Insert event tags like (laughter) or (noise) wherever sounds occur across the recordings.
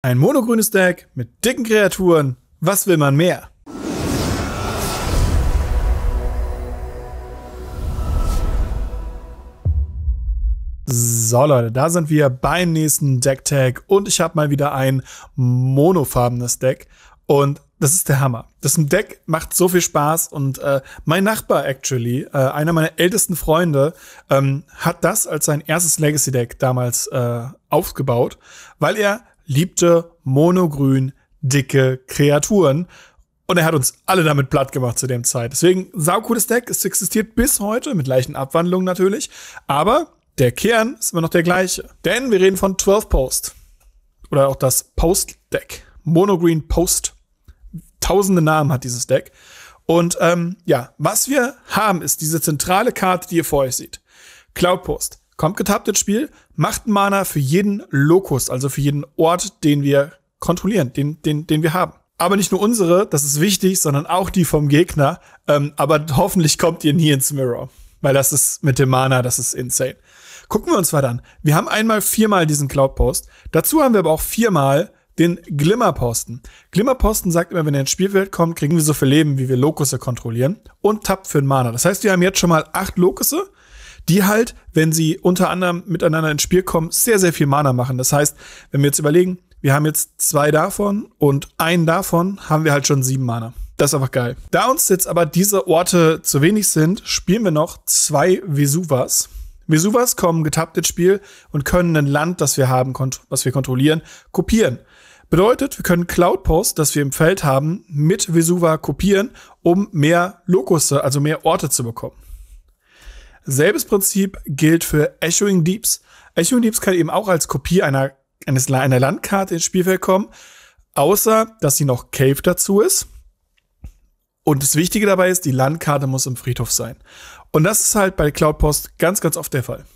Ein monogrünes Deck mit dicken Kreaturen. Was will man mehr? So Leute, da sind wir beim nächsten Deck-Tag und ich habe mal wieder ein monofarbenes Deck und das ist der Hammer. Das Deck macht so viel Spaß und äh, mein Nachbar actually, äh, einer meiner ältesten Freunde, ähm, hat das als sein erstes Legacy-Deck damals äh, aufgebaut, weil er liebte monogrün dicke Kreaturen. Und er hat uns alle damit platt gemacht zu dem Zeit. Deswegen, saucooles Deck. Es existiert bis heute, mit leichten Abwandlungen natürlich. Aber der Kern ist immer noch der gleiche. Denn wir reden von 12 Post. Oder auch das Post-Deck. Monogreen Post. Tausende Namen hat dieses Deck. Und ähm, ja, was wir haben, ist diese zentrale Karte, die ihr vor euch seht. Cloud Post. Kommt getappt ins Spiel, macht Mana für jeden Lokus, also für jeden Ort, den wir kontrollieren, den, den, den wir haben. Aber nicht nur unsere, das ist wichtig, sondern auch die vom Gegner. Ähm, aber hoffentlich kommt ihr nie ins Mirror. Weil das ist mit dem Mana, das ist insane. Gucken wir uns mal an. Wir haben einmal viermal diesen Cloud-Post. Dazu haben wir aber auch viermal den Glimmerposten. Glimmerposten sagt immer, wenn er ins Spielfeld kommt, kriegen wir so viel Leben, wie wir Lokusse kontrollieren und tappt für den Mana. Das heißt, wir haben jetzt schon mal acht Lokusse die halt, wenn sie unter anderem miteinander ins Spiel kommen, sehr, sehr viel Mana machen. Das heißt, wenn wir jetzt überlegen, wir haben jetzt zwei davon und einen davon haben wir halt schon sieben Mana. Das ist einfach geil. Da uns jetzt aber diese Orte zu wenig sind, spielen wir noch zwei Vesuvas. Vesuvas kommen getappt ins Spiel und können ein Land, das wir haben, was wir kontrollieren, kopieren. Bedeutet, wir können Cloud Post, das wir im Feld haben, mit Vesuva kopieren, um mehr Lokusse, also mehr Orte zu bekommen. Selbes Prinzip gilt für Echoing Deeps. Echoing Deeps kann eben auch als Kopie einer, eines, einer Landkarte ins Spielfeld kommen, außer dass sie noch Cave dazu ist. Und das Wichtige dabei ist, die Landkarte muss im Friedhof sein. Und das ist halt bei Cloud Post ganz, ganz oft der Fall.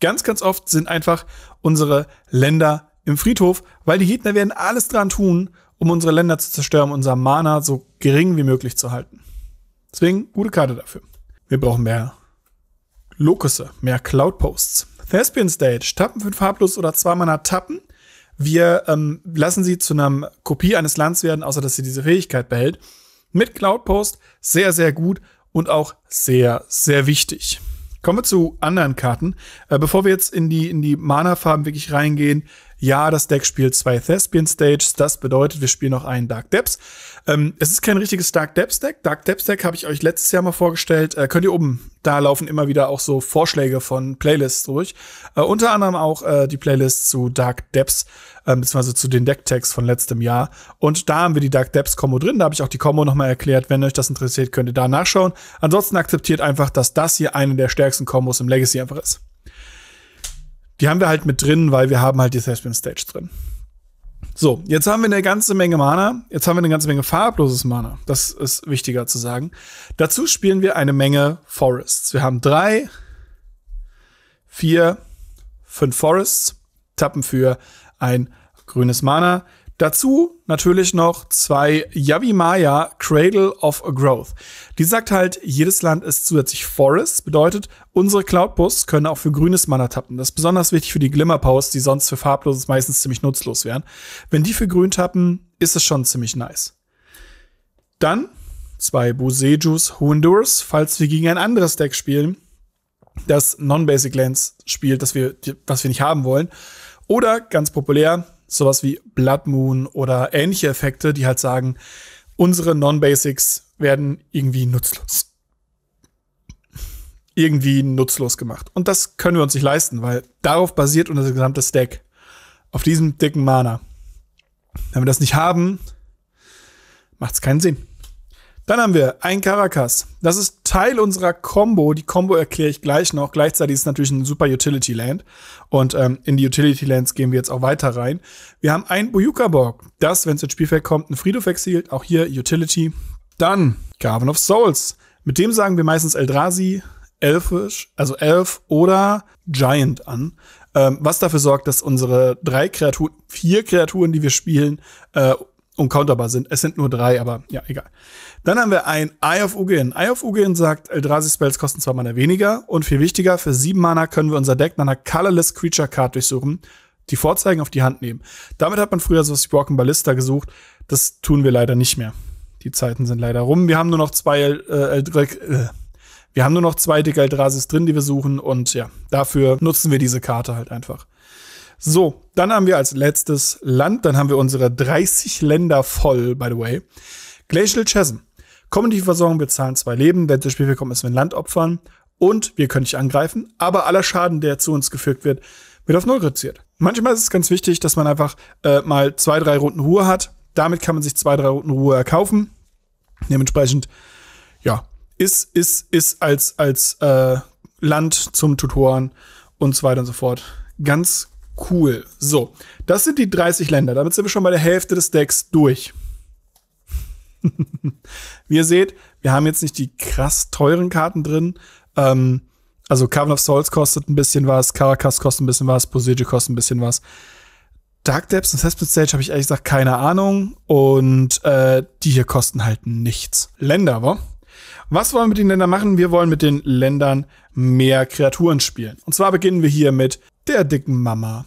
Ganz, ganz oft sind einfach unsere Länder im Friedhof, weil die Gegner werden alles dran tun, um unsere Länder zu zerstören, unser Mana so gering wie möglich zu halten. Deswegen gute Karte dafür. Wir brauchen mehr Lokusse, mehr Cloud-Posts. Thespian Stage, Tappen 5 Farblos oder 2 Mana Tappen. Wir ähm, lassen sie zu einer Kopie eines Lands werden, außer dass sie diese Fähigkeit behält. Mit Cloud Post sehr, sehr gut und auch sehr, sehr wichtig. Kommen wir zu anderen Karten. Äh, bevor wir jetzt in die, in die Mana-Farben wirklich reingehen, ja, das Deck spielt zwei Thespian Stages. Das bedeutet, wir spielen noch einen Dark Depths. Ähm, es ist kein richtiges Dark Depths Deck. Dark Depths Deck habe ich euch letztes Jahr mal vorgestellt. Äh, könnt ihr oben, da laufen immer wieder auch so Vorschläge von Playlists durch. Äh, unter anderem auch äh, die Playlist zu Dark Depths, äh, beziehungsweise zu den Decktags von letztem Jahr. Und da haben wir die Dark Depths Combo drin. Da habe ich auch die Combo nochmal erklärt. Wenn euch das interessiert, könnt ihr da nachschauen. Ansonsten akzeptiert einfach, dass das hier eine der stärksten Kombos im Legacy einfach ist. Die haben wir halt mit drin, weil wir haben halt die Thespian Stage drin. So, jetzt haben wir eine ganze Menge Mana. Jetzt haben wir eine ganze Menge farbloses Mana. Das ist wichtiger zu sagen. Dazu spielen wir eine Menge Forests. Wir haben drei, vier, fünf Forests. Tappen für ein grünes Mana. Dazu natürlich noch zwei Yavimaya Cradle of Growth. Die sagt halt, jedes Land ist zusätzlich Forest, bedeutet, unsere Cloudbus können auch für grünes Mana tappen. Das ist besonders wichtig für die Glimmerpaus, die sonst für farbloses meistens ziemlich nutzlos wären. Wenn die für grün tappen, ist es schon ziemlich nice. Dann zwei Busejus Hohendurs, falls wir gegen ein anderes Deck spielen, das Non-Basic Lands spielt, das wir, was wir nicht haben wollen. Oder ganz populär, sowas wie Blood Moon oder ähnliche Effekte, die halt sagen, unsere Non-Basics werden irgendwie nutzlos. Irgendwie nutzlos gemacht. Und das können wir uns nicht leisten, weil darauf basiert unser gesamtes Deck. Auf diesem dicken Mana. Wenn wir das nicht haben, macht es keinen Sinn. Dann haben wir ein Caracas. Das ist Teil unserer Combo. Die Combo erkläre ich gleich noch. Gleichzeitig ist es natürlich ein super Utility Land. Und ähm, in die Utility Lands gehen wir jetzt auch weiter rein. Wir haben ein Buyuka Borg. Das, wenn es ins Spielfeld kommt, ein Friedhof exiliert. Auch hier Utility. Dann Garven of Souls. Mit dem sagen wir meistens Eldrazi, Elfisch, also Elf oder Giant an. Ähm, was dafür sorgt, dass unsere drei Kreaturen, vier Kreaturen, die wir spielen, äh, uncounterbar sind. Es sind nur drei, aber ja, egal. Dann haben wir ein Eye of Ugin. Eye of Ugin sagt, Eldrazi-Spells kosten zwei Mana weniger und viel wichtiger, für sieben Mana können wir unser Deck nach einer Colorless Creature Card durchsuchen, die Vorzeigen auf die Hand nehmen. Damit hat man früher sowas wie Broken Ballista gesucht. Das tun wir leider nicht mehr. Die Zeiten sind leider rum. Wir haben nur noch zwei äh, äh, wir haben nur noch zwei dicke Eldrasis drin, die wir suchen und ja, dafür nutzen wir diese Karte halt einfach. So, dann haben wir als letztes Land, dann haben wir unsere 30 Länder voll, by the way. Glacial Chasm. Kognitive Versorgung, wir zahlen zwei Leben. Wenn das ins Spiel kommt, müssen wir ein Land opfern. Und wir können nicht angreifen, aber aller Schaden, der zu uns gefügt wird, wird auf Null reduziert. Manchmal ist es ganz wichtig, dass man einfach äh, mal zwei, drei Runden Ruhe hat. Damit kann man sich zwei, drei Runden Ruhe erkaufen. Dementsprechend, ja, ist, ist, ist als, als äh, Land zum Tutoren und so weiter und so fort. Ganz cool. So, das sind die 30 Länder. Damit sind wir schon bei der Hälfte des Decks durch. (laughs) Wie ihr seht, wir haben jetzt nicht die krass teuren Karten drin. Ähm, also Cavern of Souls kostet ein bisschen was, Caracas kostet ein bisschen was, Posege kostet ein bisschen was. Dark Depths und Cesspit Stage habe ich ehrlich gesagt keine Ahnung. Und äh, die hier kosten halt nichts. Länder, wa? Was wollen wir mit den Ländern machen? Wir wollen mit den Ländern mehr Kreaturen spielen. Und zwar beginnen wir hier mit der dicken Mama.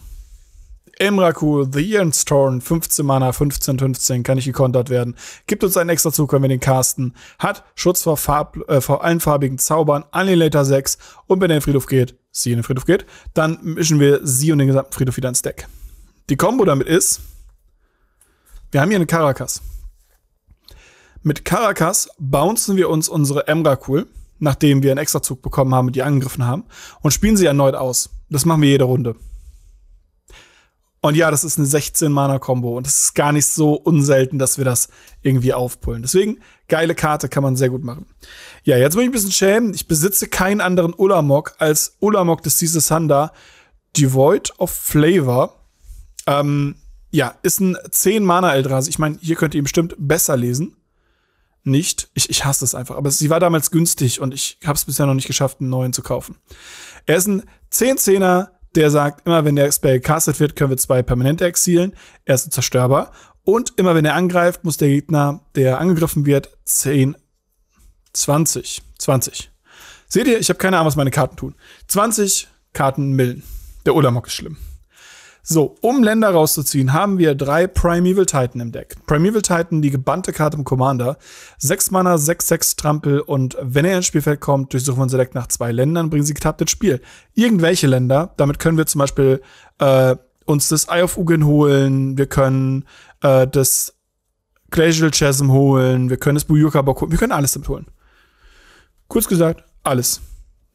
Emrakul, The Irnstorn, 15 Mana, 15, 15, kann nicht gekontert werden. Gibt uns einen extra Zug, wenn wir den casten. Hat Schutz vor, Farb, äh, vor allen farbigen Zaubern, Annihilator 6 und wenn er in den Friedhof geht, sie in den Friedhof geht, dann mischen wir sie und den gesamten Friedhof wieder ins Deck. Die Combo damit ist, wir haben hier eine Caracas. Mit Caracas bouncen wir uns unsere Emrakul, nachdem wir einen Extrazug bekommen haben und die angegriffen haben, und spielen sie erneut aus. Das machen wir jede Runde. Und ja, das ist eine 16-Mana-Kombo und es ist gar nicht so unselten, dass wir das irgendwie aufpullen. Deswegen, geile Karte kann man sehr gut machen. Ja, jetzt muss ich ein bisschen schämen. Ich besitze keinen anderen Ulamog als Ulamog des Seas Thunder, Devoid of Flavor. Ähm, ja, ist ein 10-Mana-Eldrasi. Ich meine, hier könnt ihr ihn bestimmt besser lesen. Nicht. Ich, ich hasse es einfach. Aber sie war damals günstig und ich habe es bisher noch nicht geschafft, einen neuen zu kaufen. Er ist ein 10-10er der sagt, immer wenn der Spell castet wird, können wir zwei permanente exilen. Er ist ein Zerstörer. Und immer wenn er angreift, muss der Gegner, der angegriffen wird, 10, 20, 20. Seht ihr, ich habe keine Ahnung, was meine Karten tun. 20 Karten millen. Der Ulamok ist schlimm. So, um Länder rauszuziehen, haben wir drei Primeval Titan im Deck. Primeval Titan, die gebannte Karte im Commander. Sechs Mana, sechs, sechs Trampel und wenn er ins Spielfeld kommt, durchsuchen wir unser Deck nach zwei Ländern, bringen sie getappt ins Spiel. Irgendwelche Länder, damit können wir zum Beispiel äh, uns das Eye of Ugin holen, wir können äh, das Glacial Chasm holen, wir können das Buyuka Bock holen, wir können alles damit holen. Kurz gesagt, alles.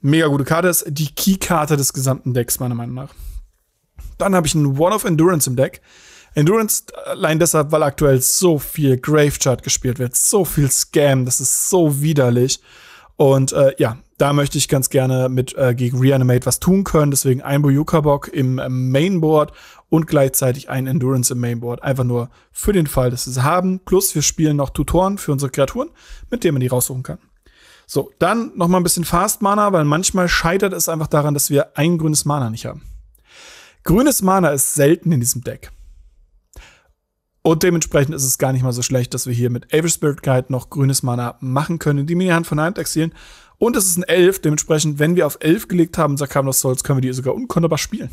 Mega gute Karte, ist die Key-Karte des gesamten Decks, meiner Meinung nach. Dann habe ich einen One of Endurance im Deck. Endurance äh, allein deshalb, weil aktuell so viel Gravechart gespielt wird, so viel Scam, das ist so widerlich. Und äh, ja, da möchte ich ganz gerne mit äh, gegen Reanimate was tun können. Deswegen ein Boyuka-Bock im äh, Mainboard und gleichzeitig ein Endurance im Mainboard. Einfach nur für den Fall, dass wir es haben. Plus wir spielen noch Tutoren für unsere Kreaturen, mit denen man die raussuchen kann. So, dann noch mal ein bisschen Fast Mana, weil manchmal scheitert es einfach daran, dass wir ein grünes Mana nicht haben. Grünes Mana ist selten in diesem Deck. Und dementsprechend ist es gar nicht mal so schlecht, dass wir hier mit Avil Spirit Guide noch grünes Mana machen können, die Mini-Hand von Hand exilen. Und es ist ein Elf, dementsprechend, wenn wir auf Elf gelegt haben, Sakam of Souls, können wir die sogar unkonterbar spielen.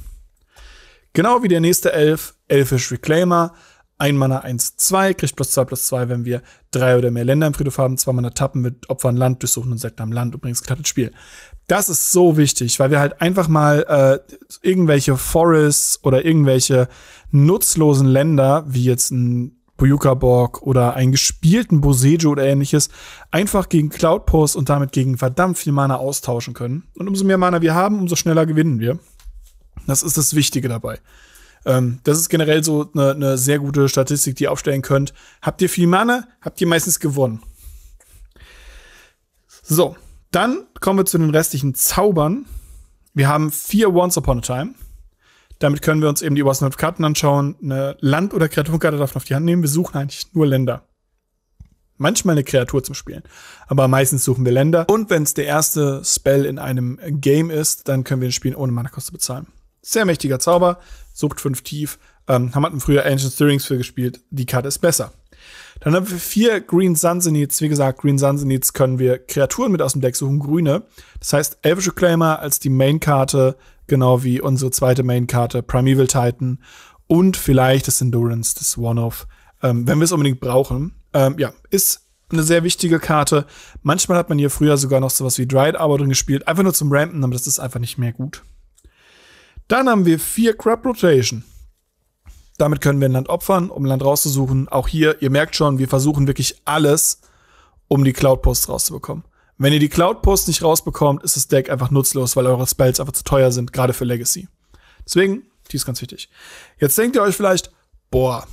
Genau wie der nächste Elf, Elfish Reclaimer, ein Mana 1-2, kriegt plus 2 plus 2, wenn wir drei oder mehr Länder im Friedhof haben, zwei Mana tappen mit Opfern Land, durchsuchen und Sekten am Land Übrigens, gerade das Spiel. Das ist so wichtig, weil wir halt einfach mal äh, irgendwelche Forests oder irgendwelche nutzlosen Länder, wie jetzt ein Bujukaborg oder einen gespielten Bosejo oder ähnliches, einfach gegen Cloud Post und damit gegen verdammt viel Mana austauschen können. Und umso mehr Mana wir haben, umso schneller gewinnen wir. Das ist das Wichtige dabei. Ähm, das ist generell so eine ne sehr gute Statistik, die ihr aufstellen könnt. Habt ihr viel Mana, habt ihr meistens gewonnen. So, dann kommen wir zu den restlichen Zaubern. Wir haben vier Once Upon a Time. Damit können wir uns eben die obersten fünf Karten anschauen. Eine Land- oder Kreaturkarte darf man auf die Hand nehmen. Wir suchen eigentlich nur Länder. Manchmal eine Kreatur zum Spielen. Aber meistens suchen wir Länder. Und wenn es der erste Spell in einem Game ist, dann können wir den spielen, ohne Mana-Kosten bezahlen. Sehr mächtiger Zauber. Sucht fünf tief. Ähm, haben wir früher Ancient Stirrings für gespielt. Die Karte ist besser. Dann haben wir vier Green Sunsenites. Wie gesagt, Green Sunsenites können wir Kreaturen mit aus dem Deck suchen, grüne. Das heißt, Elvische Reclaimer als die Main-Karte, genau wie unsere zweite Main-Karte, Primeval Titan und vielleicht das Endurance, das One-Off, ähm, wenn wir es unbedingt brauchen. Ähm, ja, ist eine sehr wichtige Karte. Manchmal hat man hier früher sogar noch sowas wie Dried Arbor drin gespielt, einfach nur zum Rampen, aber das ist einfach nicht mehr gut. Dann haben wir vier Crab Rotation. Damit können wir ein Land opfern, um ein Land rauszusuchen. Auch hier, ihr merkt schon, wir versuchen wirklich alles, um die Cloud-Posts rauszubekommen. Wenn ihr die Cloud-Posts nicht rausbekommt, ist das Deck einfach nutzlos, weil eure Spells einfach zu teuer sind, gerade für Legacy. Deswegen, die ist ganz wichtig. Jetzt denkt ihr euch vielleicht, boah,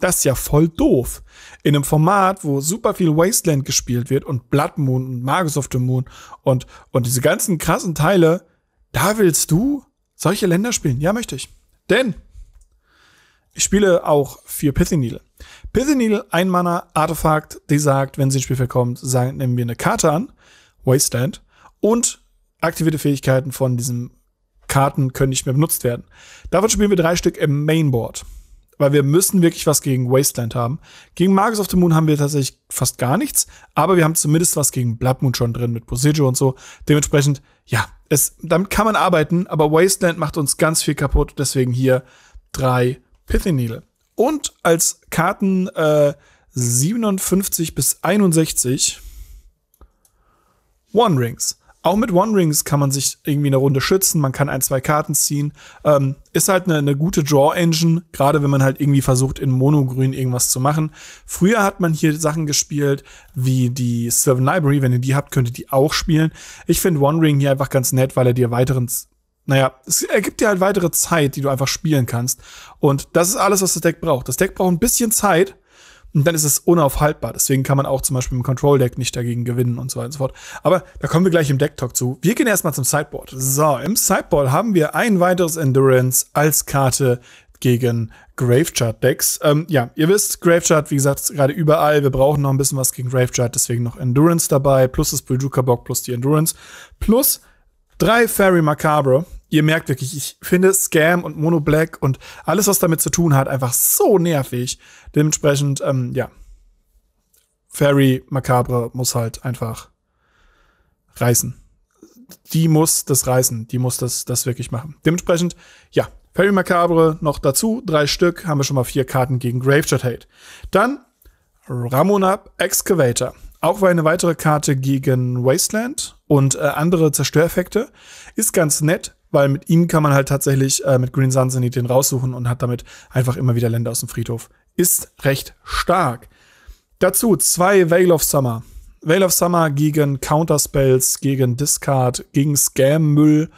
das ist ja voll doof. In einem Format, wo super viel Wasteland gespielt wird und Blood Moon und Magus of the Moon und, und diese ganzen krassen Teile, da willst du solche Länder spielen? Ja, möchte ich. Denn ich spiele auch vier Pithy Needle. Pithy Needle, ein Mana, Artefakt, die sagt, wenn sie ins Spielfeld kommt, sagen, nehmen wir eine Karte an, Wasteland, und aktivierte Fähigkeiten von diesen Karten können nicht mehr benutzt werden. Davon spielen wir drei Stück im Mainboard. Weil wir müssen wirklich was gegen Wasteland haben. Gegen Magus of the Moon haben wir tatsächlich fast gar nichts, aber wir haben zumindest was gegen Blood Moon schon drin mit Procedure und so. Dementsprechend, ja, es, damit kann man arbeiten, aber Wasteland macht uns ganz viel kaputt. Deswegen hier drei Pithy Needle. Und als Karten äh, 57 bis 61 One Rings. Auch mit One Rings kann man sich irgendwie eine Runde schützen, man kann ein, zwei Karten ziehen. Ähm, ist halt eine, eine gute Draw-Engine, gerade wenn man halt irgendwie versucht, in Monogrün irgendwas zu machen. Früher hat man hier Sachen gespielt, wie die Sylvan Library. Wenn ihr die habt, könnt ihr die auch spielen. Ich finde One Ring hier einfach ganz nett, weil er dir weiteren naja, es ergibt dir halt weitere Zeit, die du einfach spielen kannst. Und das ist alles, was das Deck braucht. Das Deck braucht ein bisschen Zeit und dann ist es unaufhaltbar. Deswegen kann man auch zum Beispiel im Control-Deck nicht dagegen gewinnen und so weiter und so fort. Aber da kommen wir gleich im Deck-Talk zu. Wir gehen erstmal zum Sideboard. So, im Sideboard haben wir ein weiteres Endurance als Karte gegen Gravechart-Decks. Ähm, ja, ihr wisst, Gravechart, wie gesagt, gerade überall. Wir brauchen noch ein bisschen was gegen Gravechart, deswegen noch Endurance dabei, plus das Brejuka-Bock, plus die Endurance, plus Drei Fairy Macabre. Ihr merkt wirklich, ich finde Scam und Mono Black und alles, was damit zu tun hat, einfach so nervig. Dementsprechend, ähm, ja. Fairy Macabre muss halt einfach reißen. Die muss das reißen. Die muss das, das wirklich machen. Dementsprechend, ja. Fairy Macabre noch dazu. Drei Stück. Haben wir schon mal vier Karten gegen Graveshot Hate. Dann Ramonab Excavator. Auch war eine weitere Karte gegen Wasteland und äh, andere Zerstöreffekte. Ist ganz nett, weil mit ihm kann man halt tatsächlich äh, mit Green Sunsany den raussuchen und hat damit einfach immer wieder Länder aus dem Friedhof. Ist recht stark. Dazu zwei Veil of Summer. Veil of Summer gegen Counterspells, gegen Discard, gegen Scam-Müll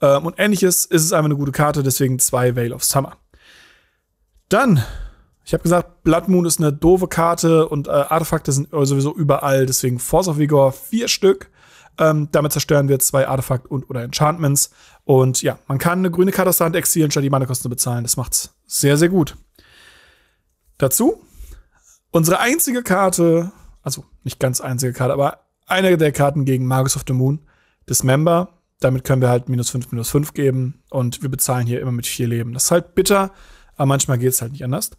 äh, und ähnliches ist es einfach eine gute Karte, deswegen zwei Veil of Summer. Dann ich habe gesagt, Blood Moon ist eine doofe Karte und äh, Artefakte sind sowieso überall, deswegen Force of Vigor vier Stück. Ähm, damit zerstören wir zwei Artefakte und oder Enchantments. Und ja, man kann eine grüne Karte aus der Hand exilieren, statt die Mana-Kosten zu bezahlen. Das macht's sehr, sehr gut. Dazu unsere einzige Karte, also nicht ganz einzige Karte, aber eine der Karten gegen Magus of the Moon, Dismember. Damit können wir halt minus 5, minus 5 geben und wir bezahlen hier immer mit 4 Leben. Das ist halt bitter, aber manchmal geht es halt nicht anders.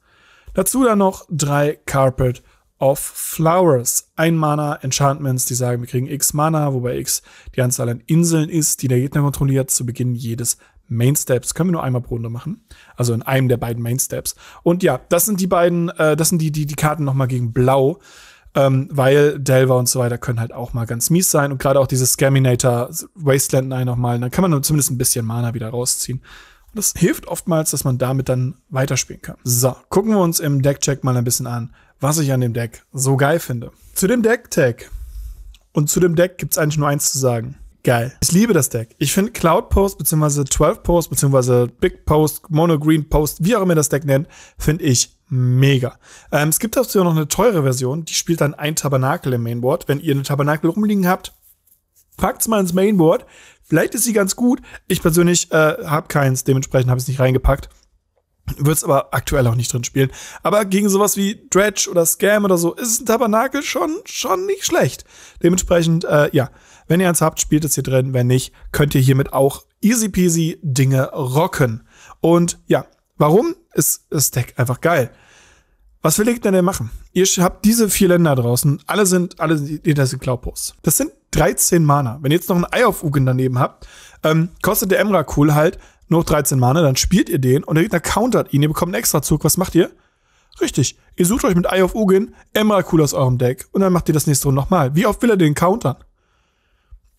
Dazu dann noch drei Carpet of Flowers. Ein Mana, Enchantments, die sagen, wir kriegen X Mana, wobei X die Anzahl an Inseln ist, die der Gegner kontrolliert, zu Beginn jedes Main Steps. Können wir nur einmal pro Runde machen. Also in einem der beiden Main Steps. Und ja, das sind die beiden, äh, das sind die, die, die Karten nochmal gegen Blau. Ähm, weil Delver und so weiter können halt auch mal ganz mies sein. Und gerade auch diese Scaminator Wasteland 9 nochmal, dann kann man zumindest ein bisschen Mana wieder rausziehen. Das hilft oftmals, dass man damit dann weiterspielen kann. So, gucken wir uns im Deckcheck mal ein bisschen an, was ich an dem Deck so geil finde. Zu dem Deck-Tag. Und zu dem Deck gibt's eigentlich nur eins zu sagen. Geil. Ich liebe das Deck. Ich finde Cloud Post bzw. 12 Post bzw. Big Post, Mono Green Post, wie auch immer das Deck nennt, finde ich mega. Ähm, es gibt dazu noch eine teure Version, die spielt dann ein Tabernakel im Mainboard. Wenn ihr eine Tabernakel rumliegen habt, packt's mal ins Mainboard, Vielleicht ist sie ganz gut. Ich persönlich äh, habe keins, dementsprechend habe ich es nicht reingepackt. Wird es aber aktuell auch nicht drin spielen. Aber gegen sowas wie Dredge oder Scam oder so ist ein Tabernakel schon, schon nicht schlecht. Dementsprechend, äh, ja, wenn ihr eins habt, spielt es hier drin. Wenn nicht, könnt ihr hiermit auch easy peasy Dinge rocken. Und ja, warum? Ist das Deck einfach geil. Was will Gegner denn machen? Ihr habt diese vier Länder draußen. Alle sind, alle sind, das sind Glaubos. Das sind 13 Mana. Wenn ihr jetzt noch ein Ei auf Ugin daneben habt, ähm, kostet der Emrakul halt nur 13 Mana, dann spielt ihr den und der Gegner countert ihn, ihr bekommt einen extra Zug. Was macht ihr? Richtig, ihr sucht euch mit Eye of Ugin Emrakul aus eurem Deck und dann macht ihr das nächste Runde nochmal. Wie oft will er den countern?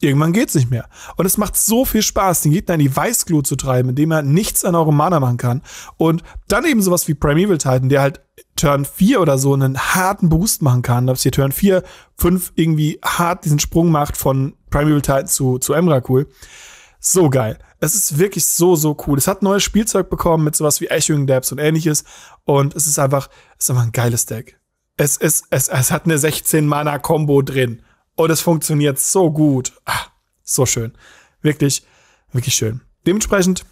Irgendwann geht's nicht mehr. Und es macht so viel Spaß, den Gegner in die Weißglut zu treiben, indem er nichts an eurem Mana machen kann. Und dann eben sowas wie Primeval Titan, der halt Turn 4 oder so einen harten Boost machen kann, dass ihr Turn 4, 5 irgendwie hart diesen Sprung macht von Primeval Titan zu, zu Emrakul. So geil. Es ist wirklich so, so cool. Es hat neues Spielzeug bekommen mit sowas wie Echoing Dabs und ähnliches. Und es ist einfach, es ist einfach ein geiles Deck. Es, es, es, es hat eine 16-Mana-Kombo drin. Und es funktioniert so gut. Ah, so schön. Wirklich, wirklich schön. Dementsprechend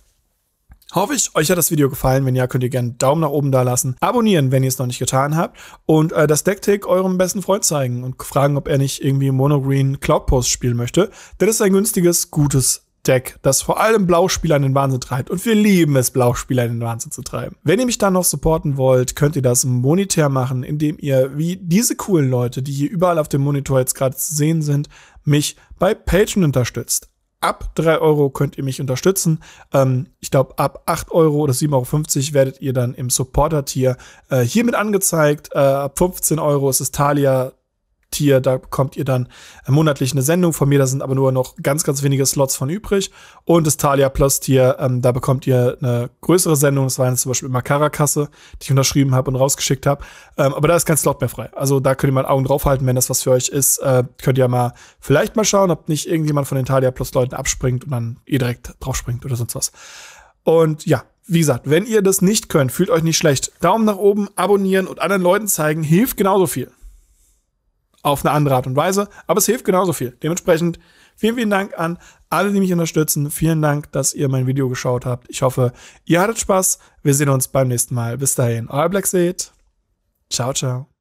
hoffe ich, euch hat das Video gefallen. Wenn ja, könnt ihr gerne einen Daumen nach oben da lassen. Abonnieren, wenn ihr es noch nicht getan habt. Und äh, das Decktick eurem besten Freund zeigen und fragen, ob er nicht irgendwie Monogreen Cloud Post spielen möchte. Denn es ist ein günstiges, gutes Deck, das vor allem Blauspieler in den Wahnsinn treibt. Und wir lieben es, Blauspieler in den Wahnsinn zu treiben. Wenn ihr mich dann noch supporten wollt, könnt ihr das monetär machen, indem ihr, wie diese coolen Leute, die hier überall auf dem Monitor jetzt gerade zu sehen sind, mich bei Patreon unterstützt. Ab drei Euro könnt ihr mich unterstützen. Ähm, ich glaube, ab acht Euro oder 7,50 Euro werdet ihr dann im Supporter-Tier äh, hiermit angezeigt. Äh, ab 15 Euro ist es Thalia, Tier. Da bekommt ihr dann monatlich eine Sendung von mir. Da sind aber nur noch ganz, ganz wenige Slots von übrig. Und das Thalia Plus Tier, ähm, da bekommt ihr eine größere Sendung. Das war jetzt zum Beispiel immer Karakasse, die ich unterschrieben habe und rausgeschickt habe. Ähm, aber da ist kein Slot mehr frei. Also da könnt ihr mal Augen drauf halten, wenn das was für euch ist. Äh, könnt ihr mal vielleicht mal schauen, ob nicht irgendjemand von den Thalia Plus Leuten abspringt und dann ihr direkt draufspringt oder sonst was. Und ja, wie gesagt, wenn ihr das nicht könnt, fühlt euch nicht schlecht. Daumen nach oben, abonnieren und anderen Leuten zeigen, hilft genauso viel auf eine andere Art und Weise, aber es hilft genauso viel. Dementsprechend vielen, vielen Dank an alle, die mich unterstützen. Vielen Dank, dass ihr mein Video geschaut habt. Ich hoffe, ihr hattet Spaß. Wir sehen uns beim nächsten Mal. Bis dahin, euer Black Seed. Ciao, ciao.